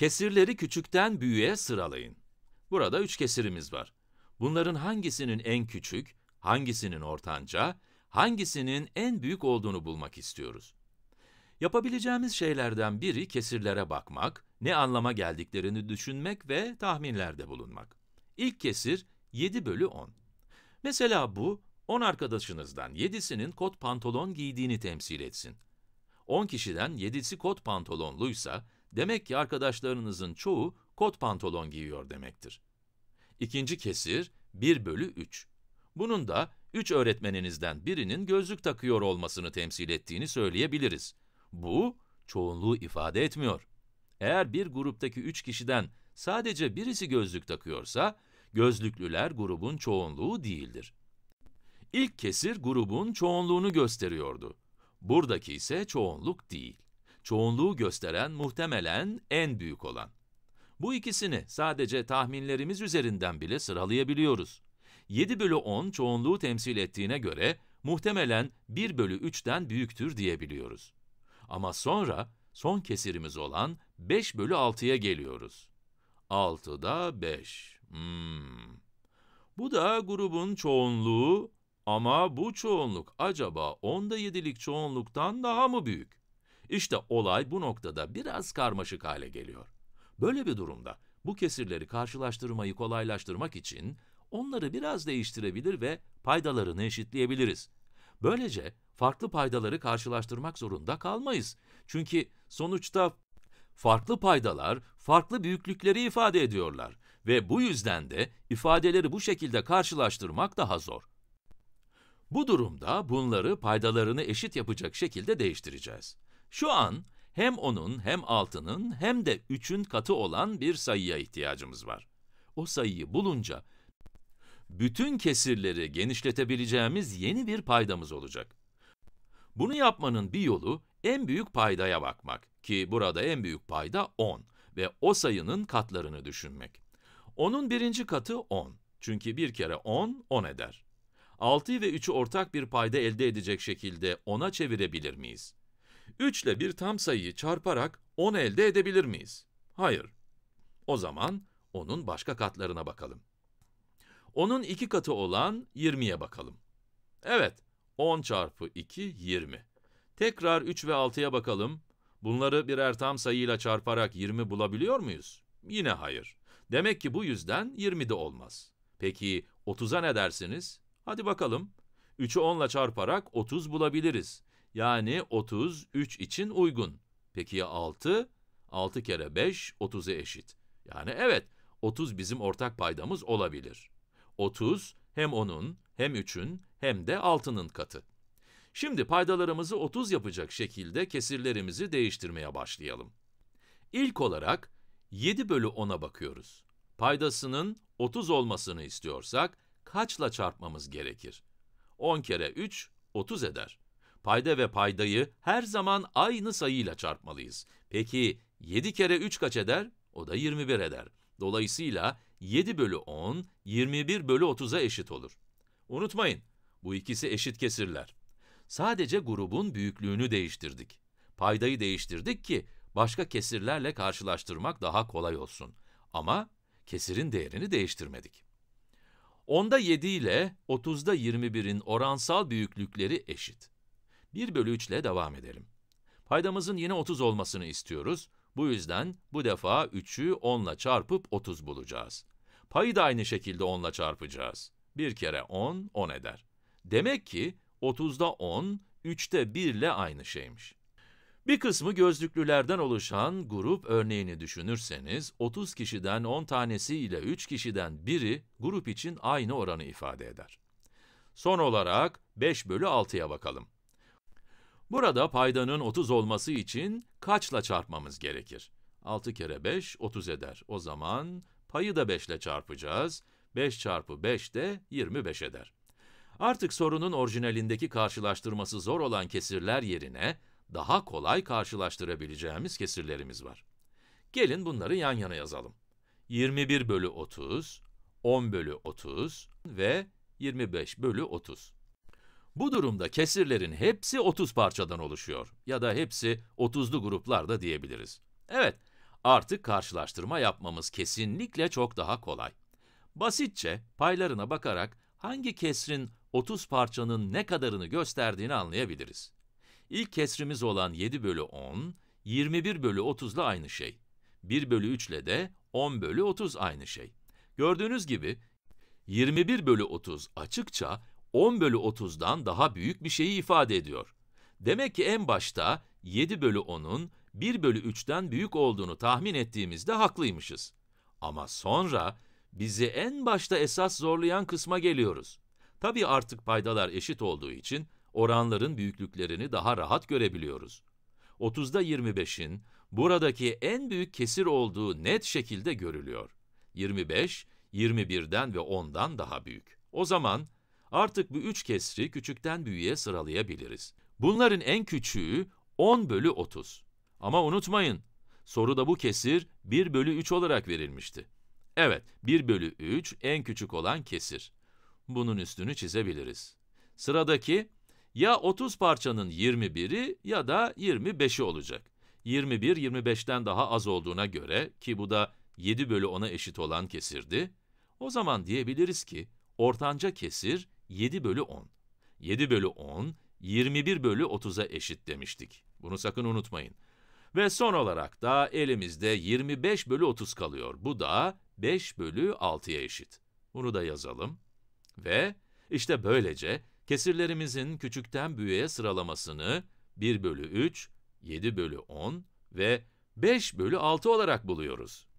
Kesirleri küçükten büyüğe sıralayın. Burada üç kesirimiz var. Bunların hangisinin en küçük, hangisinin ortanca, hangisinin en büyük olduğunu bulmak istiyoruz. Yapabileceğimiz şeylerden biri kesirlere bakmak, ne anlama geldiklerini düşünmek ve tahminlerde bulunmak. İlk kesir 7 bölü 10. Mesela bu, 10 arkadaşınızdan 7'sinin kot pantolon giydiğini temsil etsin. 10 kişiden 7'si kot pantolonluysa, Demek ki arkadaşlarınızın çoğu kot pantolon giyiyor demektir. İkinci kesir 1 bölü 3. Bunun da 3 öğretmeninizden birinin gözlük takıyor olmasını temsil ettiğini söyleyebiliriz. Bu, çoğunluğu ifade etmiyor. Eğer bir gruptaki 3 kişiden sadece birisi gözlük takıyorsa, gözlüklüler grubun çoğunluğu değildir. İlk kesir grubun çoğunluğunu gösteriyordu. Buradaki ise çoğunluk değil çoğunluğu gösteren muhtemelen en büyük olan. Bu ikisini sadece tahminlerimiz üzerinden bile sıralayabiliyoruz. 7 bölü 10 çoğunluğu temsil ettiğine göre muhtemelen 1 bölü 3'ten büyüktür diyebiliyoruz. Ama sonra son kesirimiz olan 5 bölü 6'ya geliyoruz. 6'da 5. Hmm. Bu da grubun çoğunluğu ama bu çoğunluk acaba 10'da 7'lik çoğunluktan daha mı büyük? İşte olay bu noktada biraz karmaşık hale geliyor. Böyle bir durumda bu kesirleri karşılaştırmayı kolaylaştırmak için onları biraz değiştirebilir ve paydalarını eşitleyebiliriz. Böylece farklı paydaları karşılaştırmak zorunda kalmayız. Çünkü sonuçta farklı paydalar farklı büyüklükleri ifade ediyorlar ve bu yüzden de ifadeleri bu şekilde karşılaştırmak daha zor. Bu durumda bunları paydalarını eşit yapacak şekilde değiştireceğiz. Şu an hem onun hem altının hem de üçün katı olan bir sayıya ihtiyacımız var. O sayıyı bulunca bütün kesirleri genişletebileceğimiz yeni bir paydamız olacak. Bunu yapmanın bir yolu en büyük paydaya bakmak ki burada en büyük payda 10 ve o sayının katlarını düşünmek. Onun birinci katı 10 çünkü bir kere 10, 10 eder. 6'yı ve 3'ü ortak bir payda elde edecek şekilde 10'a çevirebilir miyiz? 3 ile bir tam sayıyı çarparak 10 elde edebilir miyiz? Hayır. O zaman onun başka katlarına bakalım. Onun iki katı olan 20'ye bakalım. Evet, 10 çarpı 2, 20. Tekrar 3 ve 6'ya bakalım. Bunları birer tam sayıyla çarparak 20 bulabiliyor muyuz? Yine hayır. Demek ki bu yüzden 20 de olmaz. Peki 30'a ne dersiniz? Hadi bakalım. 3'ü 10 ile çarparak 30 bulabiliriz. Yani 30, 3 için uygun. Peki ya 6? 6 kere 5, 30'a eşit. Yani evet, 30 bizim ortak paydamız olabilir. 30 hem 10'un, hem 3'ün, hem de 6'nın katı. Şimdi paydalarımızı 30 yapacak şekilde kesirlerimizi değiştirmeye başlayalım. İlk olarak 7 bölü 10'a bakıyoruz. Paydasının 30 olmasını istiyorsak kaçla çarpmamız gerekir? 10 kere 3, 30 eder. Payda ve paydayı her zaman aynı sayıyla çarpmalıyız. Peki 7 kere 3 kaç eder? O da 21 eder. Dolayısıyla 7 bölü 10, 21 bölü 30'a eşit olur. Unutmayın, bu ikisi eşit kesirler. Sadece grubun büyüklüğünü değiştirdik. Paydayı değiştirdik ki başka kesirlerle karşılaştırmak daha kolay olsun. Ama kesirin değerini değiştirmedik. 10'da 7 ile 30'da 21'in oransal büyüklükleri eşit. 1 bölü 3 ile devam edelim. Paydamızın yine 30 olmasını istiyoruz. Bu yüzden bu defa 3'ü 10 ile çarpıp 30 bulacağız. Payı da aynı şekilde 10 ile çarpacağız. 1 kere 10, 10 eder. Demek ki 30'da 10, 3'te 1 ile aynı şeymiş. Bir kısmı gözlüklülerden oluşan grup örneğini düşünürseniz, 30 kişiden 10 tanesi ile 3 kişiden biri grup için aynı oranı ifade eder. Son olarak 5 bölü 6'ya bakalım. Burada paydanın 30 olması için kaçla çarpmamız gerekir? 6 kere 5, 30 eder. O zaman payı da 5 ile çarpacağız. 5 çarpı 5 de 25 eder. Artık sorunun orijinalindeki karşılaştırması zor olan kesirler yerine daha kolay karşılaştırabileceğimiz kesirlerimiz var. Gelin bunları yan yana yazalım. 21 bölü 30, 10 bölü 30 ve 25 bölü 30. Bu durumda kesirlerin hepsi 30 parçadan oluşuyor ya da hepsi 30'lu gruplar da diyebiliriz. Evet, artık karşılaştırma yapmamız kesinlikle çok daha kolay. Basitçe paylarına bakarak hangi kesrin 30 parçanın ne kadarını gösterdiğini anlayabiliriz. İlk kesrimiz olan 7 bölü 10, 21 bölü 30 ile aynı şey. 1 bölü 3 ile de 10 bölü 30 aynı şey. Gördüğünüz gibi 21 bölü 30 açıkça 10 bölü 30'dan daha büyük bir şeyi ifade ediyor. Demek ki en başta 7 bölü 10'un 1 bölü 3'ten büyük olduğunu tahmin ettiğimizde haklıymışız. Ama sonra bizi en başta esas zorlayan kısma geliyoruz. Tabii artık paydalar eşit olduğu için oranların büyüklüklerini daha rahat görebiliyoruz. 30'da 25'in buradaki en büyük kesir olduğu net şekilde görülüyor. 25, 21'den ve 10'dan daha büyük. O zaman Artık bu üç kesri küçükten büyüğe sıralayabiliriz. Bunların en küçüğü 10 bölü 30. Ama unutmayın, soruda bu kesir 1 bölü 3 olarak verilmişti. Evet, 1 bölü 3 en küçük olan kesir. Bunun üstünü çizebiliriz. Sıradaki, ya 30 parçanın 21'i ya da 25'i olacak. 21, 25'ten daha az olduğuna göre ki bu da 7 bölü 10'a eşit olan kesirdi, o zaman diyebiliriz ki ortanca kesir 7 bölü 10. 7 bölü 10, 21 bölü 30'a eşit demiştik. Bunu sakın unutmayın. Ve son olarak da elimizde 25 bölü 30 kalıyor. Bu da 5 bölü 6'ya eşit. Bunu da yazalım. Ve işte böylece kesirlerimizin küçükten büyüğe sıralamasını 1 bölü 3, 7 bölü 10 ve 5 bölü 6 olarak buluyoruz.